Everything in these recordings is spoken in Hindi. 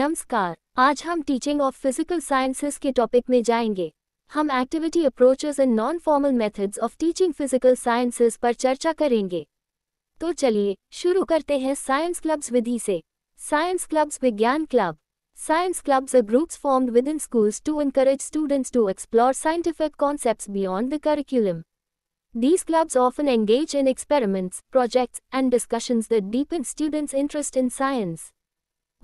नमस्कार आज हम टीचिंग ऑफ फिजिकल साइंसेज के टॉपिक में जाएंगे हम activity approaches and non formal methods of teaching physical sciences पर चर्चा करेंगे तो चलिए शुरू करते हैं साइंस क्लब्स विधि से साइंस क्लब्स विज्ञान club science clubs a groups form within schools to encourage students to explore scientific concept beyond the curriculum These clubs engage in experiments projects and discussions discussions that deepen students' interest in science.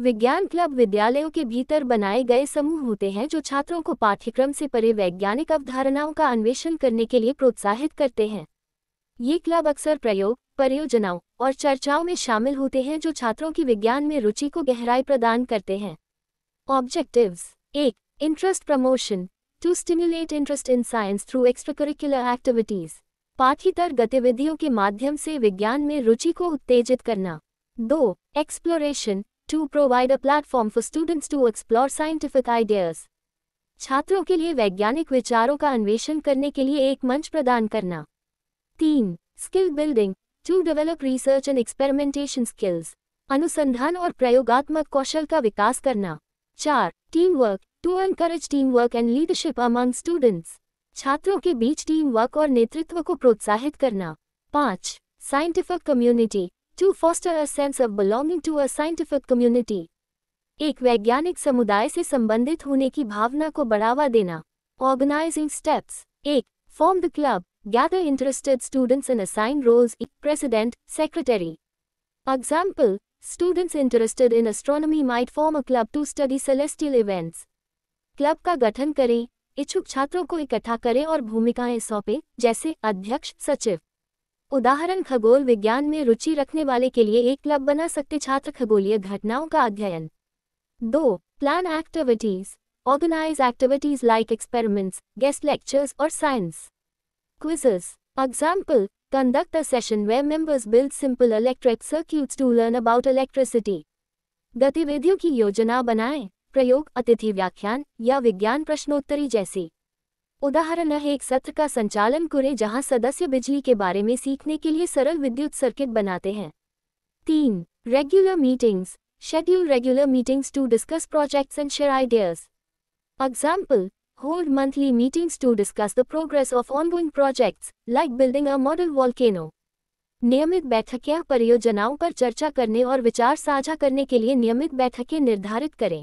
विज्ञान क्लब विद्यालयों के भीतर बनाए गए समूह होते हैं जो छात्रों को पाठ्यक्रम से परे वैज्ञानिक अवधारणाओं का अन्वेषण करने के लिए प्रोत्साहित करते हैं ये क्लब अक्सर प्रयोग परियोजनाओं और चर्चाओं में शामिल होते हैं जो छात्रों की विज्ञान में रुचि को गहराई प्रदान करते हैं ऑब्जेक्टिव्स एक interest promotion to stimulate interest in science through extracurricular activities पाठ्यतर गतिविधियों के माध्यम से विज्ञान में रुचि को उत्तेजित करना दो exploration to provide a platform for students to explore scientific ideas छात्रों के लिए वैज्ञानिक विचारों का अन्वेषण करने के लिए एक मंच प्रदान करना तीन skill building to develop research and experimentation skills अनुसंधान और प्रयोगात्मक कौशल का विकास करना चार team work to encourage team work and leadership among students छात्रों के बीच टीम वर्क और नेतृत्व को प्रोत्साहित करना पाँच scientific community to foster a sense of belonging to a scientific community एक वैज्ञानिक समुदाय से संबंधित होने की भावना को बढ़ावा देना ऑर्गेनाइजिंग स्टेप्स एक form the club gather interested students in assign roles president secretary example students interested in astronomy might form a club to study celestial events club का गठन करें इच्छुक छात्रों को इकट्ठा करें और भूमिकाएं सौंपें जैसे अध्यक्ष सचिव उदाहरण खगोल विज्ञान में रुचि रखने वाले के लिए एक क्लब बना सकते छात्र खगोलीय घटनाओं का अध्ययन दो plan activities organise activities like experiments guest lectures और science quizzes example conduct a session where members build simple electric circuits to learn about electricity गतिविधियों की योजना बनाएं, प्रयोग अतिथि व्याख्यान या विज्ञान प्रश्नोत्तरी जैसी उदाहरण है एक सत्र का संचालन करें जहां सदस्य बिजली के बारे में सीखने के लिए सरल विद्युत सर्किट बनाते हैं तीन regular meetings schedule regular meetings to discuss projects and share ideas example hold monthly meetings to discuss the progress of ongoing projects like building a model volcano नियमित बैठकें परियोजनाओं पर चर्चा करने और विचार साझा करने के लिए नियमित बैठकें निर्धारित करें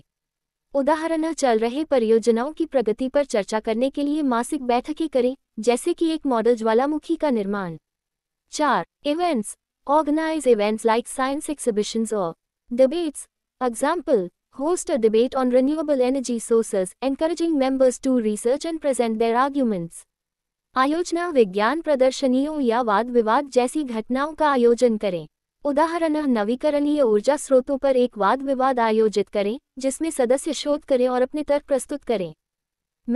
उदाहरण चल रहे परियोजनाओं की प्रगति पर चर्चा करने के लिए मासिक बैठकें करें जैसे कि एक मॉडल ज्वालामुखी का निर्माण चार events organise events like science exhibitions और debates example host a debate on renewable energy sources encouraging members to research and present their arguments आयोजना विज्ञान प्रदर्शनियों या वाद विवाद जैसी घटनाओं का आयोजन करें उदाहरण नवीकरणीय ऊर्जा स्रोतों पर एक वाद विवाद आयोजित करें जिसमें सदस्य शोध करें और अपने तर्क प्रस्तुत करें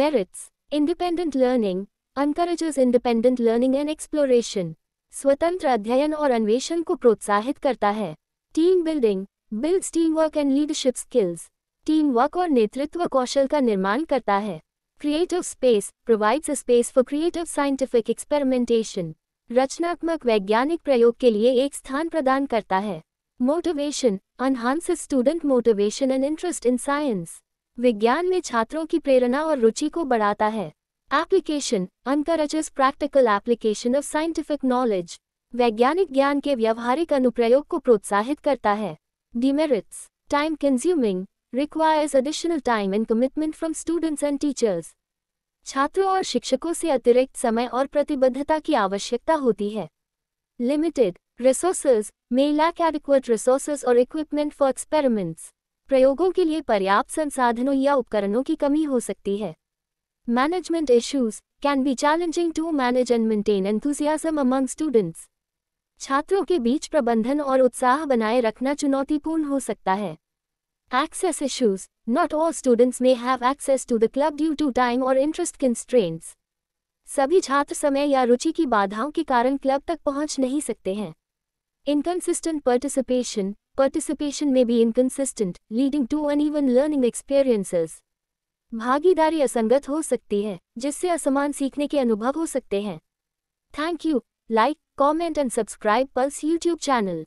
merits independent learning encourages independent learning and exploration स्वतंत्र अध्ययन और अन्वेषण को प्रोत्साहित करता है team building builds team work and leadership skills team work और नेतृत्व कौशल का निर्माण करता है creative space provides a space for creative scientific experimentation रचनात्मक वैज्ञानिक प्रयोग के लिए एक स्थान प्रदान करता है motivation enhance student motivation and interest in science विज्ञान में छात्रों की प्रेरणा और रुचि को बढ़ाता है application encourages practical application of scientific knowledge वैज्ञानिक ज्ञान के व्यवहारिक अनुप्रयोग को प्रोत्साहित करता है demerits time consuming requires additional time and commitment from students and teachers छात्रों और शिक्षकों से अतिरिक्त समय और प्रतिबद्धता की आवश्यकता होती है limited resources may lack adequate resources और इक्विपमेंट फॉर एक्सपेरिमेंट्स प्रयोगों के लिए पर्याप्त संसाधनों या उपकरणों की कमी हो सकती है management issues can be challenging to manage and maintain enthusiasm among students छात्रों के बीच प्रबंधन और उत्साह बनाए रखना चुनौतीपूर्ण हो सकता है access issues Not all students may have access to the club due to time or interest constraints. सभी छात्र समय या रुचि की बाधाओं के कारण क्लब तक पहुंच नहीं सकते हैं इनकन्सिस्टेंट पार्टिसिपेशन पार्टिसिपेशन में भी inconsistent leading to un uneven learning experiences भागीदारी असंगत हो सकती है जिससे असमान सीखने के अनुभव हो सकते हैं thank you like comment and subscribe Pulse YouTube channel